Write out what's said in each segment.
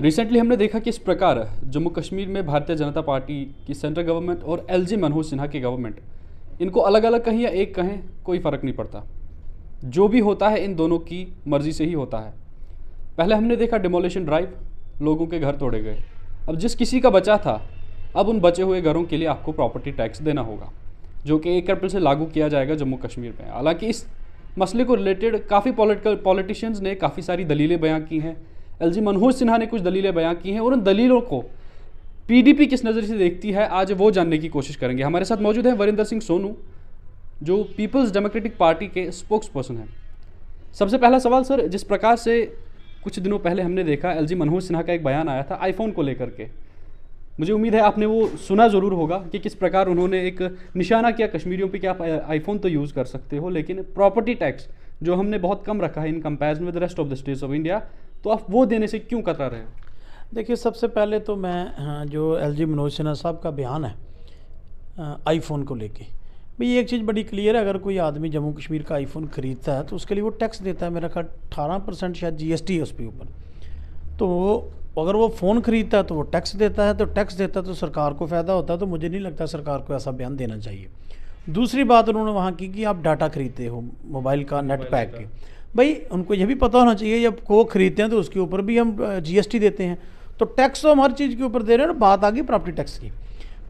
Recently हमने देखा कि इस प्रकार जम्मू कश्मीर में भारतीय जनता पार्टी की सेंट्रल गवर्नमेंट और एल जी मनोज सिन्हा की गवर्नमेंट इनको अलग अलग कहें या एक कहें कोई फ़र्क नहीं पड़ता जो भी होता है इन दोनों की मर्ज़ी से ही होता है पहले हमने देखा डिमोलेशन ड्राइव लोगों के घर तोड़े गए अब जिस किसी का बचा था अब उन बचे हुए घरों के लिए आपको प्रॉपर्टी टैक्स देना होगा जो कि एक अप्रैल से लागू किया जाएगा जम्मू कश्मीर में हालांकि इस मसले को रिलेटेड काफ़ी पॉलिटिकल पॉलिटिशियंस ने काफ़ी सारी दलीलें बयां की हैं एलजी मनोज सिन्हा ने कुछ दलीलें बयां की हैं और उन दलीलों को पीडीपी किस नज़र से देखती है आज वो जानने की कोशिश करेंगे हमारे साथ मौजूद हैं वरिंदर सिंह सोनू जो People's Democratic Party spokesperson पर्सन हैं सबसे पहला सवाल सर जिस प्रकार से कुछ दिनों पहले हमने देखा जी मनोज सिन्हा का एक बयान आया था आईफोन को लेकर के मुझे उम्मीद है आपने वो सुना ज़रूर होगा कि किस प्रकार उन्होंने एक निशाना किया कश्मीरियों पे कि आप आईफोन तो यूज़ कर सकते हो लेकिन प्रॉपर्टी टैक्स जो हमने बहुत कम रखा है in comparison with rest of the states of India तो आप वो देने से क्यों कतरा रहे हैं देखिए सबसे पहले तो मैं हाँ, जो एल जी मनोज सिन्हा साहब का बयान है हाँ, आईफोन को लेके भाई एक चीज़ बड़ी क्लियर है अगर कोई आदमी जम्मू कश्मीर का आईफोन ख़रीदता है तो उसके लिए वो टैक्स देता है मेरा ख्याल अठारह परसेंट शायद टी है उसके ऊपर तो वो अगर वो फ़ोन ख़रीदता है तो वो टैक्स देता है तो टैक्स देता है तो सरकार को फ़ायदा होता है तो मुझे नहीं लगता सरकार को ऐसा बयान देना चाहिए दूसरी बात उन्होंने वहाँ की कि आप डाटा खरीदते हो मोबाइल का नेट पैक के भाई उनको यह भी पता होना चाहिए जब को खरीदते हैं तो उसके ऊपर भी हम जीएसटी देते हैं तो टैक्स तो हम हर चीज़ के ऊपर दे रहे हैं और बात आ गई प्रॉपर्टी टैक्स की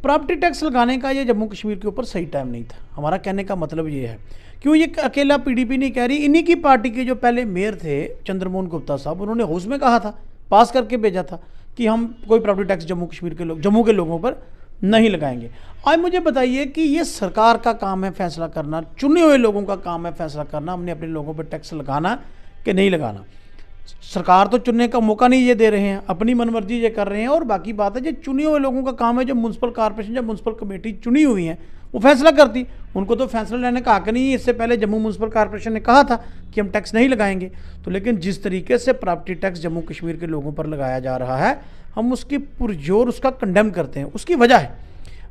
प्रॉपर्टी टैक्स लगाने का ये जम्मू कश्मीर के ऊपर सही टाइम नहीं था हमारा कहने का मतलब ये है क्यों ये अकेला पीडीपी नहीं कह रही इन्हीं की पार्टी के जो पहले मेयर थे चंद्रमोहन गुप्ता साहब उन्होंने हाउस में कहा था पास करके भेजा था कि हम कोई प्रॉपर्टी टैक्स जम्मू कश्मीर के लोग जम्मू के लोगों पर नहीं लगाएंगे आज मुझे बताइए कि ये सरकार का काम है फैसला करना चुने हुए लोगों का काम है फैसला करना हमने अपने लोगों पर टैक्स लगाना कि नहीं लगाना सरकार तो चुनने का मौका नहीं ये दे रहे हैं अपनी मनमर्जी ये कर रहे हैं और बाकी बात है जो चुने हुए लोगों का काम है जो म्यूनसिपल कॉरपोरेशन या म्यूनसिपल कमेटी चुनी हुई है वो फैसला करती उनको तो फैसला लेने का हक नहीं है इससे पहले जम्मू म्यूनसिपल कॉरपोरेशन ने कहा था कि हम टैक्स नहीं लगाएंगे तो लेकिन जिस तरीके से प्रॉपर्टी टैक्स जम्मू कश्मीर के लोगों पर लगाया जा रहा है हम उसकी पुरजोर उसका कंडेम करते हैं उसकी वजह है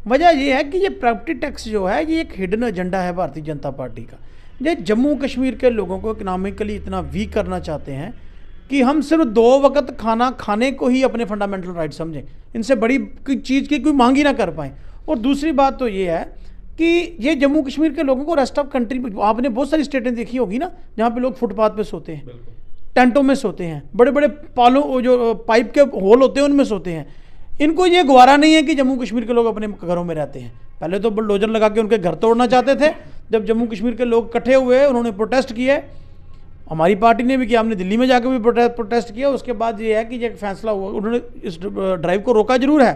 वजह यह है कि ये प्रॉपर्टी टैक्स जो है ये एक हिडन एजेंडा है भारतीय जनता पार्टी का ये जम्मू कश्मीर के लोगों को इकनॉमिकली इतना वीक करना चाहते हैं कि हम सिर्फ दो वक्त खाना खाने को ही अपने फंडामेंटल राइट समझें इनसे बड़ी चीज़ की कोई मांग ही ना कर पाएँ और दूसरी बात तो ये है कि ये जम्मू कश्मीर के लोगों को रेस्ट ऑफ कंट्री आपने बहुत सारी स्टेटें देखी होगी ना जहाँ पे लोग फुटपाथ पे सोते हैं टेंटों में सोते हैं बड़े बड़े पालों जो पाइप के होल होते हैं उनमें सोते हैं इनको ये गुवारा नहीं है कि जम्मू कश्मीर के लोग अपने घरों में रहते हैं पहले तो बुलडोजर लगा के उनके घर तोड़ना चाहते थे जब जम्मू कश्मीर के लोग इकट्ठे हुए उन्होंने प्रोटेस्ट किए हमारी पार्टी ने भी किया हमने दिल्ली में जाकर भी प्रोटेस्ट किया उसके बाद ये है कि ये फैसला हुआ उन्होंने इस ड्राइव को रोका जरूर है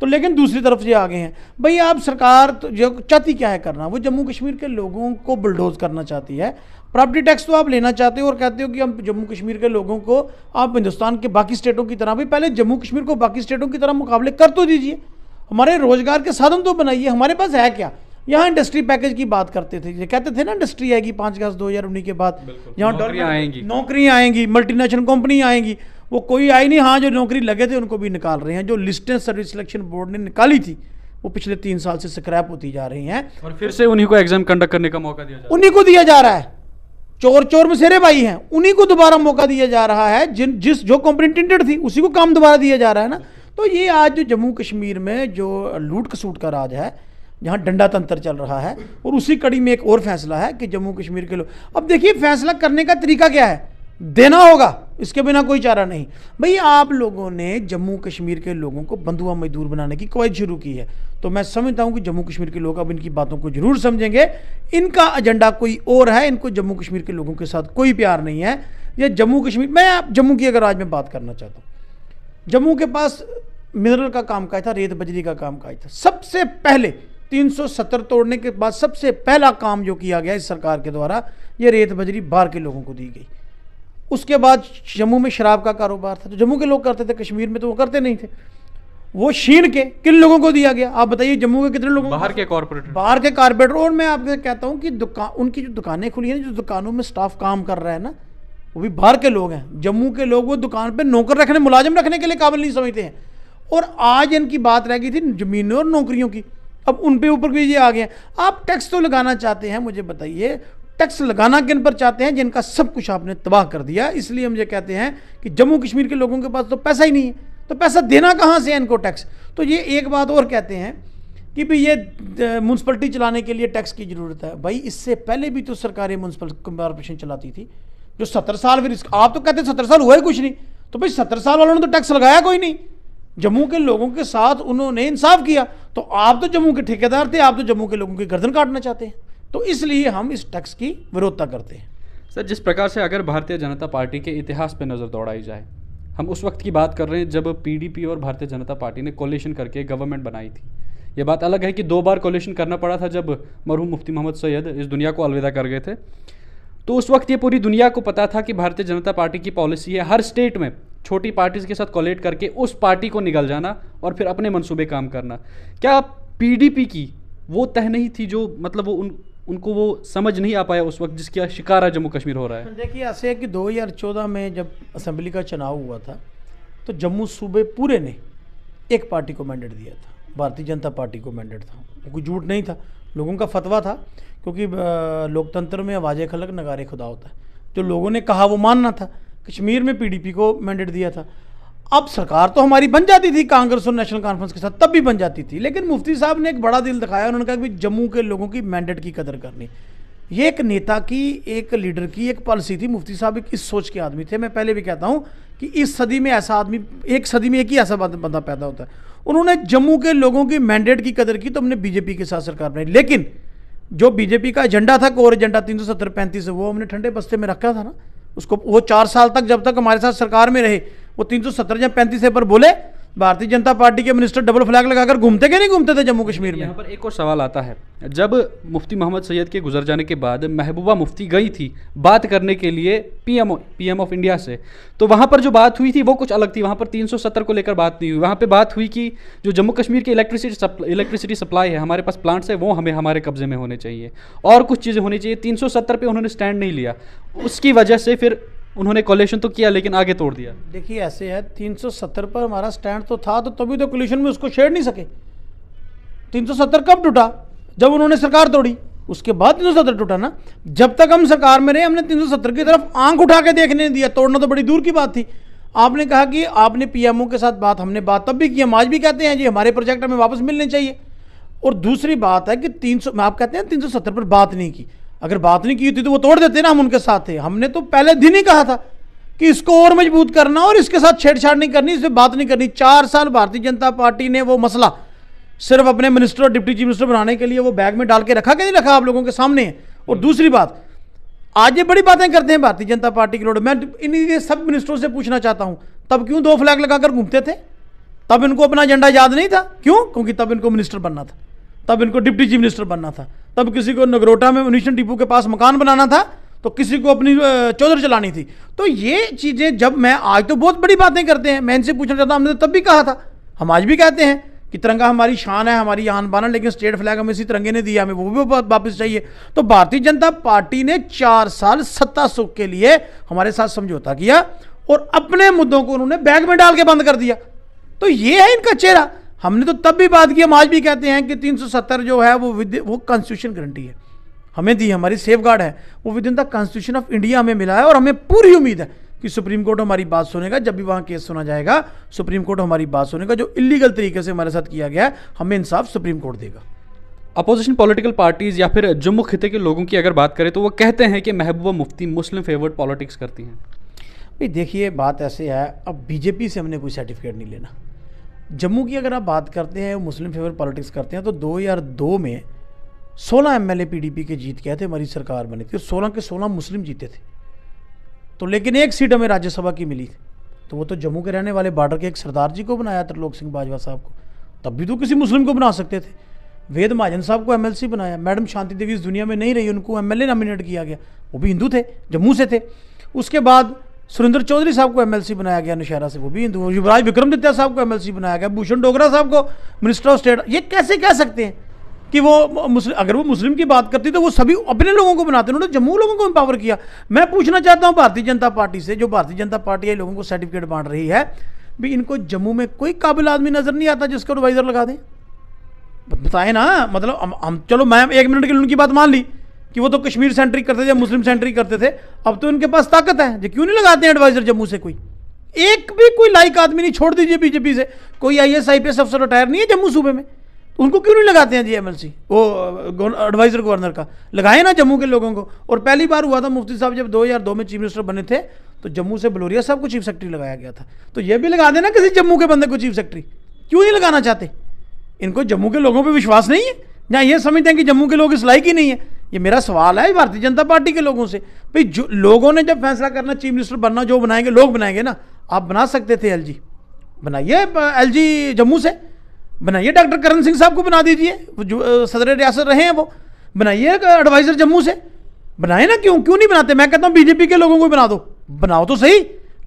तो लेकिन दूसरी तरफ ये आ गए हैं भैया आप सरकार तो जो चाहती क्या है करना वो जम्मू कश्मीर के लोगों को बुलडोज करना चाहती है प्रॉपर्टी टैक्स तो आप लेना चाहते हो और कहते हो कि हम जम्मू कश्मीर के लोगों को आप हिंदुस्तान के बाकी स्टेटों की तरह भी पहले जम्मू कश्मीर को बाकी स्टेटों की तरह मुकाबले कर तो दीजिए हमारे रोजगार के साधन तो बनाइए हमारे पास है क्या यहाँ इंडस्ट्री पैकेज की बात करते थे कहते थे ना इंडस्ट्री आएगी पाँच अगस्त दो हज़ार उन्नीस के बाद यहाँ नौकरियाँ आएंगी नौकरियाँ आएंगी मल्टीनेशनल कंपनी आएंगी वो कोई आई नहीं हाँ जो नौकरी लगे थे उनको भी निकाल रहे हैं जो लिस्टें सर्विस सिलेक्शन बोर्ड ने निकाली थी वो पिछले तीन साल से स्क्रैप होती जा रही हैं और फिर से उन्हीं को एग्जाम कंडक्ट करने का मौका दिया उन्हीं को दिया जा रहा है चोर चोर में सेरे भाई हैं उन्हीं को दोबारा मौका दिया जा रहा है जिन जिस जो कॉम्प्रिंटेंटेड थी उसी को काम दोबारा दिया जा रहा है ना तो ये आज जो जम्मू कश्मीर में जो लूट कसूट का राज है जहाँ डंडा तंत्र चल रहा है और उसी कड़ी में एक और फैसला है कि जम्मू कश्मीर के लोग अब देखिए फैसला करने का तरीका क्या है देना होगा इसके बिना कोई चारा नहीं भाई आप लोगों ने जम्मू कश्मीर के लोगों को बंधुआ मजदूर बनाने की कवायद शुरू की है तो मैं समझता हूँ कि जम्मू कश्मीर के लोग अब इनकी बातों को जरूर समझेंगे इनका एजेंडा कोई और है इनको जम्मू कश्मीर के लोगों के साथ कोई प्यार नहीं है या जम्मू कश्मीर मैं आप जम्मू की अगर आज मैं बात करना चाहता हूँ जम्मू के पास मिनरल का काम काज था रेत बजरी का काम काज था सबसे पहले 370 तोड़ने के बाद सबसे पहला काम जो किया गया इस सरकार के द्वारा ये रेत बजरी बाहर के लोगों को दी गई उसके बाद जम्मू में शराब का कारोबार था तो जम्मू के लोग करते थे कश्मीर में तो वो करते नहीं थे वो शीन के किन लोगों को दिया गया आप बताइए जम्मू के कितने लोगों बाहर के कॉर्पोरेटर बाहर के कॉर्पोरेटर और मैं आपसे कहता हूँ कि दुकान उनकी जो दुकानें खुली हैं जो दुकानों में स्टाफ काम कर रहा है ना वो भी बाहर के लोग हैं जम्मू के लोग वो दुकान पर नौकर रखने मुलाजिम रखने के लिए काबिल नहीं समझते हैं और आज इनकी बात रह गई थी जमीनों और नौकरियों की अब उन पे ऊपर भी ये आ गए आप टैक्स तो लगाना चाहते हैं मुझे बताइए टैक्स लगाना किन पर चाहते हैं जिनका सब कुछ आपने तबाह कर दिया इसलिए हम ये कहते हैं कि जम्मू कश्मीर के लोगों के पास तो पैसा ही नहीं है तो पैसा देना कहाँ से है इनको टैक्स तो ये एक बात और कहते हैं कि भाई ये म्यूनसिपलिटी चलाने के लिए टैक्स की ज़रूरत है भाई इससे पहले भी तो सरकारें म्यूनसिपल कॉरपोरेशन चलाती थी जो सत्तर साल फिर आप तो कहते सत्तर साल हुआ ही कुछ नहीं तो भाई सत्तर साल वालों ने तो टैक्स लगाया कोई नहीं जम्मू के लोगों के साथ उन्होंने इंसाफ किया तो आप तो जम्मू के ठेकेदार थे आप तो जम्मू के लोगों की गर्दन काटना चाहते हैं तो इसलिए हम इस टैक्स की विरोधता करते हैं सर जिस प्रकार से अगर भारतीय जनता पार्टी के इतिहास पर नज़र दौड़ाई जाए हम उस वक्त की बात कर रहे हैं जब पीडीपी और भारतीय जनता पार्टी ने कोलेशन करके गवर्नमेंट बनाई थी ये बात अलग है कि दो बार कोलेशन करना पड़ा था जब मरहूम मुफ्ती मोहम्मद सैयद इस दुनिया को अलविदा कर गए थे तो उस वक्त ये पूरी दुनिया को पता था कि भारतीय जनता पार्टी की पॉलिसी है हर स्टेट में छोटी पार्टीज के साथ कोलेट करके उस पार्टी को निकल जाना और फिर अपने मनसूबे काम करना क्या पीडीपी की वो तह नहीं थी जो मतलब वो उन उनको वो समझ नहीं आ पाया उस वक्त जिसका है जम्मू कश्मीर हो रहा है देखिए ऐसे है कि 2014 में जब असम्बली का चुनाव हुआ था तो जम्मू सूबे पूरे ने एक पार्टी को मैंडेट दिया था भारतीय जनता पार्टी को मैंडेट था कोई झूठ नहीं था लोगों का फतवा था क्योंकि लोकतंत्र में आवाज़ खलक नगारे खुदा होता है जो लोगों ने कहा वो मानना था कश्मीर में पीडीपी को मैंडेट दिया था अब सरकार तो हमारी बन जाती थी कांग्रेस और नेशनल कॉन्फ्रेंस के साथ तब भी बन जाती थी लेकिन मुफ्ती साहब ने एक बड़ा दिल दिखाया उन्होंने कहा कि जम्मू के लोगों की मैंडेट की कदर करनी ये एक नेता की एक लीडर की एक पॉलिसी थी मुफ्ती साहब एक इस सोच के आदमी थे मैं पहले भी कहता हूँ कि इस सदी में ऐसा आदमी एक सदी में एक ही ऐसा बंदा पैदा होता है उन्होंने जम्मू के लोगों की मैंडेट की कदर की तो हमने बीजेपी के साथ सरकार बनाई लेकिन जो बीजेपी का एजेंडा था कोर एजेंडा तीन सौ सत्तर पैंतीस वो हमने ठंडे बस्ते में रखा था ना उसको वो चार साल तक जब तक हमारे साथ सरकार में रहे वो तीन सौ सत्तर या पैंतीस पर बोले भारतीय जनता पार्टी के मिनिस्टर डबल फ्लैग लगाकर घूमते के नहीं घूमते थे जम्मू कश्मीर में यहाँ पर एक और सवाल आता है जब मुफ्ती मोहम्मद सैयद के गुजर जाने के बाद महबूबा मुफ्ती गई थी बात करने के लिए पीएम पीएम ऑफ इंडिया से तो वहाँ पर जो बात हुई थी वो कुछ अलग थी वहाँ पर 370 को लेकर बात नहीं हुई वहाँ पर बात हुई कि जो जम्मू कश्मीर की इलेक्ट्रिसिटी इलेक्ट्रिसिटी सप्लाई है हमारे पास प्लांट्स है वो हमें हमारे कब्जे में होने चाहिए और कुछ चीज़ें होनी चाहिए तीन सौ उन्होंने स्टैंड नहीं लिया उसकी वजह से फिर उन्होंने कॉलेशन तो किया लेकिन आगे तोड़ दिया देखिए ऐसे है 370 पर हमारा स्टैंड तो था तो तभी तो कॉलेशन में उसको छेड़ नहीं सके 370 कब टूटा जब उन्होंने सरकार तोड़ी उसके बाद 370 टूटा ना जब तक हम सरकार में रहे हमने 370 की तरफ आंख उठा के देखने दिया तोड़ना तो बड़ी दूर की बात थी आपने कहा कि आपने पीएमओ के साथ बात हमने बात तब भी की हम आज भी कहते हैं जी हमारे प्रोजेक्ट हमें वापस मिलने चाहिए और दूसरी बात है कि तीन सौ आप कहते हैं 370 पर बात नहीं की अगर बात नहीं की होती तो वो तोड़ देते ना हम उनके साथ थे हमने तो पहले दिन ही कहा था कि इसको और मजबूत करना और इसके साथ छेड़छाड़ नहीं करनी इससे बात नहीं करनी चार साल भारतीय जनता पार्टी ने वो मसला सिर्फ अपने मिनिस्टर और डिप्टी चीफ मिनिस्टर बनाने के लिए वो बैग में डाल के रखा कि नहीं रखा आप लोगों के सामने है और हम्म। दूसरी बात आज ये बड़ी बातें करते हैं भारतीय जनता पार्टी के लोग मैं इन्हीं सब मिनिस्टरों से पूछना चाहता हूँ तब क्यों दो फ्लैग लगाकर घूमते थे तब इनको अपना एजेंडा याद नहीं था क्यों क्योंकि तब इनको मिनिस्टर बनना था तब इनको डिप्टी चीफ मिनिस्टर बनना था तब किसी को नगरोटा में उनिशन टीपू के पास मकान बनाना था तो किसी को अपनी चौधर चलानी थी तो ये चीज़ें जब मैं आज तो बहुत बड़ी बातें करते हैं मैं इनसे पूछना चाहता हूँ हमने तो तब भी कहा था हम आज भी कहते हैं कि तिरंगा हमारी शान है हमारी बान बाना लेकिन स्टेट फ्लैग हमें इसी तिरंगे ने दिया हमें वो भी वापस चाहिए तो भारतीय जनता पार्टी ने चार साल सत्ता सुख के लिए हमारे साथ समझौता किया और अपने मुद्दों को उन्होंने बैग में डाल के बंद कर दिया तो ये है इनका चेहरा हमने तो तब भी बात की हम आज भी कहते हैं कि 370 जो है वो विद वो कॉन्स्टिट्यूशन गारंटी है हमें दी हमारी सेफ गार्ड है वो within the constitution of India हमें मिला है और हमें पूरी उम्मीद है कि सुप्रीम कोर्ट हमारी बात सुनेगा जब भी वहाँ केस सुना जाएगा सुप्रीम कोर्ट हमारी बात सुनेगा जो इलीगल तरीके से हमारे साथ किया गया है हमें इंसाफ सुप्रीम कोर्ट देगा अपोजिशन पॉलिटिकल पार्टीज या फिर जम्मू खिते के लोगों की अगर बात करें तो वो कहते हैं कि महबूबा मुफ्ती मुस्लिम फेवर्ड पॉलिटिक्स करती हैं भाई देखिए बात ऐसे है अब बीजेपी से हमने कोई सर्टिफिकेट नहीं लेना जम्मू की अगर आप बात करते हैं मुस्लिम फेवर पॉलिटिक्स करते हैं तो 2002 में 16 एम एल पीडीपी के जीत गए थे हमारी सरकार बनी थी और के 16 मुस्लिम जीते थे तो लेकिन एक सीट हमें राज्यसभा की मिली थी तो वो तो जम्मू के रहने वाले बॉर्डर के एक सरदार जी को बनाया त्रिलोक सिंह बाजवा साहब को तब भी तो किसी मुस्लिम को बना सकते थे वेद महाजन साहब को एमएलसी बनाया मैडम शांति देवी इस दुनिया में नहीं रही उनको एमएलए नॉमिनेट किया गया वो भी हिंदू थे जम्मू से थे उसके बाद सुरेंद्र चौधरी साहब को एमएलसी बनाया गया नशहरा से वो भी हिंदू युवराज विक्रमदित्या साहब को एमएलसी बनाया गया भूषण डोगरा साहब को मिनिस्टर ऑफ स्टेट ये कैसे कह सकते हैं कि वो मुस्लिम अगर वो मुस्लिम की बात करती तो वो सभी अपने लोगों को बनाते उन्होंने जम्मू लोगों को एम्पावर किया मैं पूछना चाहता हूँ भारतीय जनता पार्टी से जो भारतीय जनता पार्टी है लोगों को सर्टिफिकेट बांट रही है भी इनको जम्मू में कोई काबिल आदमी नज़र नहीं आता जिसको एडवाइज़र लगा दें बताएं ना मतलब हम चलो मैं एक मिनट के लिए उनकी बात मान ली कि वो तो कश्मीर सेंट्रिक करते थे मुस्लिम सेंट्रिक करते थे अब तो इनके पास ताकत है जो क्यों नहीं लगाते हैं एडवाइजर जम्मू से कोई एक भी कोई लाइक आदमी नहीं छोड़ दीजिए बीजेपी से कोई I S I P S अफसर रिटायर नहीं है जम्मू सूबे में तो उनको क्यों नहीं लगाते हैं जी एम एल सी वो एडवाइजर uh, गवर्नर का लगाए ना जम्मू के लोगों को और पहली बार हुआ था मुफ्ती साहब जब दो हज़ार दो में चीफ मिनिस्टर बने थे तो जम्मू से बलोरिया साहब को चीफ सेक्रेटरी लगाया गया था तो ये भी लगा देना किसी जम्मू के बंदे को चीफ सेक्रेटरी क्यों नहीं लगाना चाहते इनको जम्मू के लोगों पर विश्वास नहीं है या ये समझते हैं कि जम्मू के लोग इस लाइक ही नहीं है ये मेरा सवाल है भारतीय जनता पार्टी के लोगों से भाई जो लोगों ने जब फैसला करना चीफ मिनिस्टर बनना जो बनाएंगे लोग बनाएंगे ना आप बना सकते थे एल जी बनाइए एल जी जम्मू से बनाइए डॉक्टर करण सिंह साहब को बना दीजिए जो सदर रियासत रहे हैं वो बनाइए एडवाइज़र जम्मू से बनाए ना क्यों क्यों नहीं बनाते मैं कहता हूँ बीजेपी के लोगों को बना दो बनाओ तो सही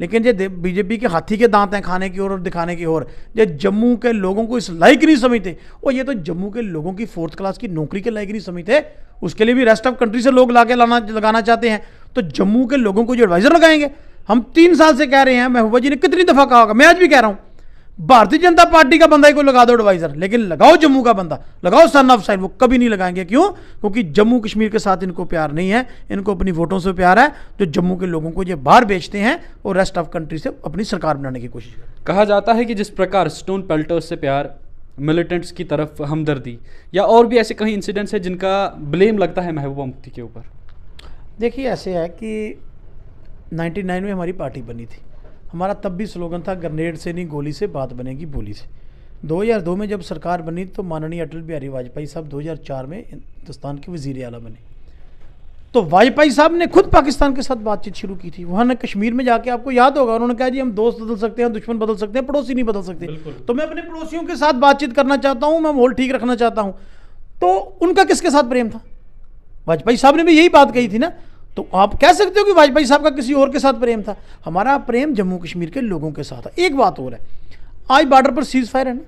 लेकिन ये बीजेपी के हाथी के दांत हैं खाने की ओर और दिखाने की ओर ये जम्मू के लोगों को इस लायक नहीं समझते और ये तो जम्मू के लोगों की फोर्थ क्लास की नौकरी के लायक नहीं समझते उसके लिए भी रेस्ट ऑफ कंट्री से लोग ला के लाना लगाना चाहते हैं तो जम्मू के लोगों को जो एडवाइज़र लगाएंगे हम तीन साल से कह रहे हैं महबूबा जी ने कितनी दफ़ा कहा होगा मैं आज भी कह रहा हूँ भारतीय जनता पार्टी का बंदा ही कोई लगा दो एडवाइजर लेकिन लगाओ जम्मू का बंदा लगाओ सन ऑफ साइड वो कभी नहीं लगाएंगे क्यों क्योंकि जम्मू कश्मीर के साथ इनको प्यार नहीं है इनको अपनी वोटों से प्यार है जो तो जम्मू के लोगों को ये बाहर बेचते हैं और रेस्ट ऑफ कंट्री से अपनी सरकार बनाने की कोशिश कहा जाता है कि जिस प्रकार स्टोन पेल्टर्स से प्यार मिलिटेंट्स की तरफ हमदर्दी या और भी ऐसे कहीं इंसिडेंट्स हैं जिनका ब्लेम लगता है महबूबा मुफ्ती के ऊपर देखिए ऐसे है कि 99 में हमारी पार्टी बनी थी हमारा तब भी स्लोगन था ग्रनेड से नहीं गोली से बात बनेगी बोली से 2002 में जब सरकार बनी तो माननीय अटल बिहारी वाजपेयी साहब 2004 में हिंदुस्तान के वजीर अला बने तो वाजपेयी साहब ने खुद पाकिस्तान के साथ बातचीत शुरू की थी वहां ने कश्मीर में जाके आपको याद होगा उन्होंने कहा जी हम दोस्त बदल सकते हैं दुश्मन बदल सकते हैं पड़ोसी नहीं बदल सकते तो मैं अपने पड़ोसियों के साथ बातचीत करना चाहता हूँ मैं माहौल ठीक रखना चाहता हूँ तो उनका किसके साथ प्रेम था वाजपेयी साहब ने भी यही बात कही थी ना तो आप कह सकते हो कि वाजपेयी साहब का किसी और के साथ प्रेम था हमारा प्रेम जम्मू कश्मीर के लोगों के साथ है एक बात और है आज बॉर्डर पर सीज फायर है ना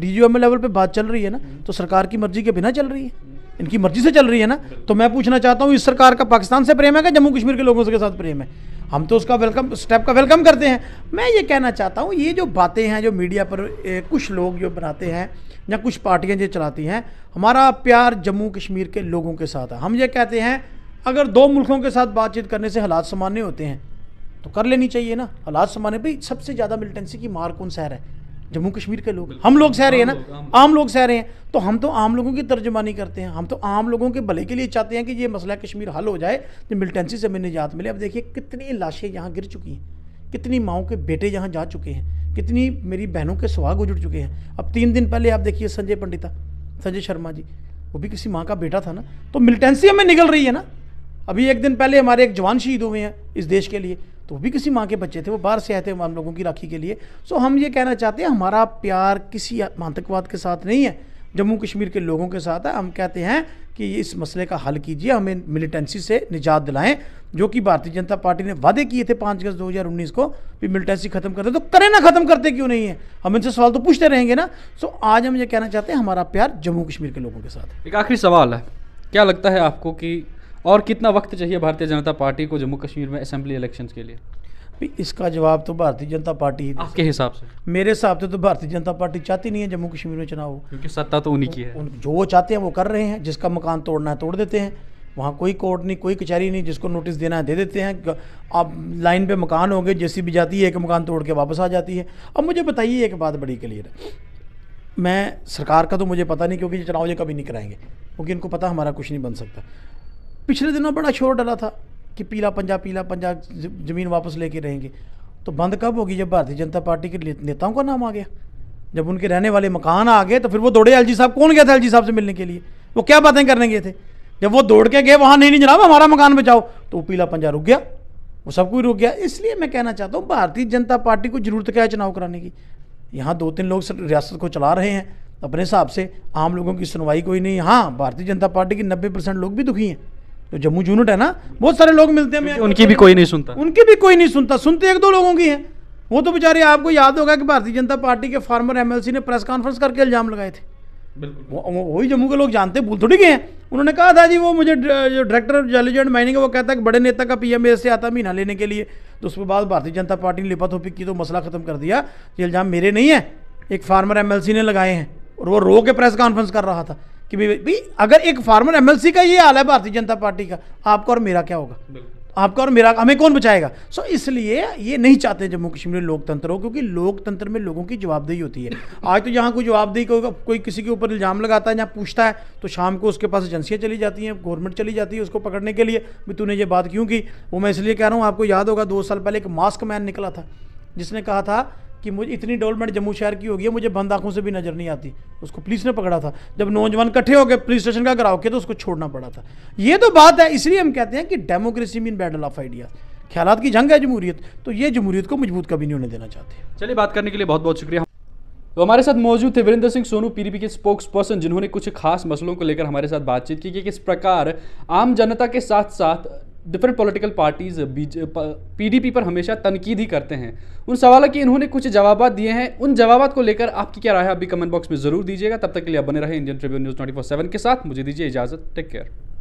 डीजीओएमए लेवल पे बात चल रही है ना तो सरकार की मर्जी के बिना चल रही है इनकी मर्जी से चल रही है ना तो मैं पूछना चाहता हूँ इस सरकार का पाकिस्तान से प्रेम है क्या जम्मू कश्मीर के लोगों के साथ प्रेम है हम तो उसका वेलकम स्टेप का वेलकम करते हैं मैं ये कहना चाहता हूँ ये जो बातें हैं जो मीडिया पर ए, कुछ लोग जो बनाते हैं या कुछ पार्टियाँ जो चलाती हैं हमारा प्यार जम्मू कश्मीर के लोगों के साथ है हम ये कहते हैं अगर दो मुल्कों के साथ बातचीत करने से हालात सामान्य होते हैं तो कर लेनी चाहिए ना हालात सामान्य भाई सबसे ज़्यादा मिलिटेंसी की मार कौन शहर है जम्मू कश्मीर के लोग हम लोग सह रहे हैं ना आम लोग सह रहे हैं तो हम तो आम लोगों की तर्जमानी करते हैं हम तो आम लोगों के भले के लिए चाहते हैं कि ये मसला कश्मीर हल हो जाए तो मिलिटेंसी से हमें निजात मिले अब देखिए कितनी लाशें यहाँ गिर चुकी हैं कितनी माओं के बेटे यहाँ जा चुके हैं कितनी मेरी बहनों के सुहाग उजड़ चुके हैं अब तीन दिन पहले आप देखिए संजय पंडिता संजय शर्मा जी वो भी किसी माँ का बेटा था ना तो मिलिटेंसी हमें निकल रही है ना अभी एक दिन पहले हमारे एक जवान शहीद हुए हैं इस देश के लिए तो भी किसी माँ के बच्चे थे वो बाहर से आए थे हम लोगों की राखी के लिए सो हम ये कहना चाहते हैं हमारा प्यार किसी आतंकवाद के साथ नहीं है जम्मू कश्मीर के लोगों के साथ है हम कहते हैं कि इस मसले का हल कीजिए हमें मिलिटेंसी से निजात दिलाएं जो कि भारतीय जनता पार्टी ने वादे किए थे पाँच अगस्त उन्नीस को भी मिलिटेंसी खत्म करते तो करें ना खत्म करते क्यों नहीं है हम इनसे सवाल तो पूछते रहेंगे ना सो आज हम ये कहना चाहते हैं हमारा प्यार जम्मू कश्मीर के लोगों के साथ एक आखिरी सवाल है क्या लगता है आपको कि और कितना वक्त चाहिए भारतीय जनता पार्टी को जम्मू कश्मीर में असेंबली इलेक्शन के लिए इसका जवाब तो भारतीय जनता पार्टी ही आपके हिसाब से मेरे हिसाब से तो भारतीय जनता पार्टी चाहती नहीं है जम्मू कश्मीर में चुनाव क्योंकि सत्ता तो उन्हीं की है जो वो चाहते हैं वो कर रहे हैं जिसका मकान तोड़ना है तोड़ देते हैं वहाँ कोई कोर्ट नहीं कोई कचहरी नहीं जिसको नोटिस देना है दे देते हैं आप लाइन पे मकान होंगे जैसी भी जाती है एक मकान तोड़ के वापस आ जाती है अब मुझे बताइए एक बात बड़ी क्लियर है मैं सरकार का तो मुझे पता नहीं क्योंकि ये चुनाव ये कभी नहीं कराएंगे क्योंकि इनको पता हमारा कुछ नहीं बन सकता पिछले दिनों बड़ा शोर डरा था कि पीला पंजा पीला पंजा ज़मीन वापस लेके रहेंगे तो बंद कब होगी जब भारतीय जनता पार्टी के नेताओं का नाम आ गया जब उनके रहने वाले मकान आ गए तो फिर वो दौड़े एलजी साहब कौन गया था एलजी साहब से मिलने के लिए वो क्या बातें करने गए थे जब वो दौड़ के गए वहाँ नहीं नहीं जनाब हमारा मकान बचाओ तो वो पीला पंजा रुक गया वो सब कुछ रुक गया इसलिए मैं कहना चाहता हूँ भारतीय जनता पार्टी को जरूरत क्या है चुनाव कराने की यहाँ दो तीन लोग रियासत को चला रहे हैं अपने हिसाब से आम लोगों की सुनवाई कोई नहीं हाँ भारतीय जनता पार्टी के नब्बे परसेंट लोग भी दुखी हैं जो जम्मू यूनिट है ना बहुत सारे लोग मिलते हैं उनकी भी कोई नहीं सुनता उनकी भी कोई नहीं सुनता सुनते एक दो लोगों की हैं वो तो बेचारे आपको याद होगा कि भारतीय जनता पार्टी के फार्मर एमएलसी ने प्रेस कॉन्फ्रेंस करके इल्जाम लगाए थे बिल्कुल वही जम्मू के लोग जानते भूल थोड़ी गए हैं उन्होंने कहा था जी वो मुझे जो डायरेक्टर जेलिजेंट माइनिंग है वो कहता है कि बड़े नेता का पी एम से आता महीना लेने के लिए तो उसके बाद भारतीय जनता पार्टी ने लिपाथोपी की तो मसला खत्म कर दिया ये इल्ज़ाम मेरे नहीं है एक फार्मर एमएलसी ने लगाए हैं और वो रो के प्रेस कॉन्फ्रेंस कर रहा था कि भाई अगर एक फार्मर एमएलसी का ये हाल है भारतीय जनता पार्टी का आपका और मेरा क्या होगा आपका और मेरा हमें कौन बचाएगा सो so, इसलिए ये नहीं चाहते जम्मू कश्मीर लोकतंत्र हो क्योंकि लोकतंत्र में लोगों की जवाबदेही होती है आज तो यहाँ कोई जवाबदेही को, कोई किसी के ऊपर इल्जाम लगाता है या पूछता है तो शाम को उसके पास एजेंसियाँ चली जाती हैं गवर्नमेंट चली जाती है उसको पकड़ने के लिए भी तूने ये बात क्यों की वो मैं इसलिए कह रहा हूँ आपको याद होगा दो साल पहले एक मास्क मैन निकला था जिसने कहा था कि मुझे इतनी डेवलपमेंट जम्मू शहर की होगी मुझे बंद आंखों से भी नज़र नहीं आती उसको पुलिस ने पकड़ा था जब नौजवान इकट्ठे हो गए पुलिस स्टेशन का कराओ के तो उसको छोड़ना पड़ा था ये तो बात है इसलिए हम कहते हैं कि democracy mean battle of idea ख्याल की जंग है जमहूरियत तो ये जमहूरियत को मजबूत कभी नहीं होने देना चाहते चलिए बात करने के लिए बहुत बहुत शुक्रिया तो हमारे साथ मौजूद थे वीरेंद्र सिंह सोनू पीरीपी के स्पोक्स पर्सन जिन्होंने कुछ खास मसलों को लेकर हमारे साथ बातचीत की कि किस प्रकार आम जनता के साथ साथ डिफरेंट पॉलिटिकल पार्टीज़ पीडीपी पर हमेशा तनकीद ही करते हैं उन सवालों के इन्होंने कुछ जवाब दिए हैं उन जवाब को लेकर आपकी क्या राय है अभी कमेंट बॉक्स में ज़रूर दीजिएगा तब तक के लिए बने रहे इंडियन ट्रिब्यून न्यूज़ ट्वेंटी के साथ मुझे दीजिए इजाज़त टेक केयर